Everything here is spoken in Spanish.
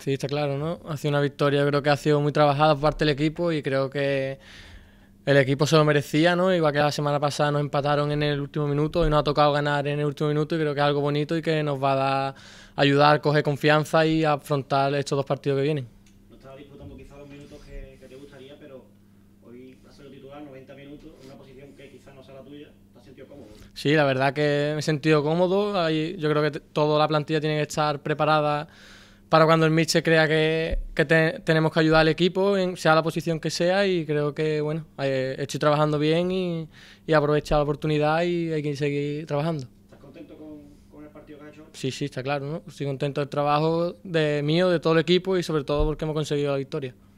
Sí, está claro, ¿no? Ha sido una victoria, creo que ha sido muy trabajada por parte del equipo y creo que el equipo se lo merecía, ¿no? Iba que la semana pasada nos empataron en el último minuto y nos ha tocado ganar en el último minuto y creo que es algo bonito y que nos va a ayudar a coger confianza y afrontar estos dos partidos que vienen. No estaba disputando quizá los minutos que, te gustaría, pero hoy has sido titular 90 minutos en una posición que quizá no sea la tuya. ¿Te has sentido cómodo? Sí, la verdad que me he sentido cómodo. Yo creo que toda la plantilla tiene que estar preparada para cuando el Mitch se crea que, tenemos que ayudar al equipo, en, sea la posición que sea, y creo que, bueno, eh, estoy trabajando bien y, y aprovecha la oportunidad y hay que seguir trabajando. ¿Estás contento con, el partido que Sí, sí, está claro, Estoy contento del trabajo de mío, de todo el equipo y sobre todo porque hemos conseguido la victoria.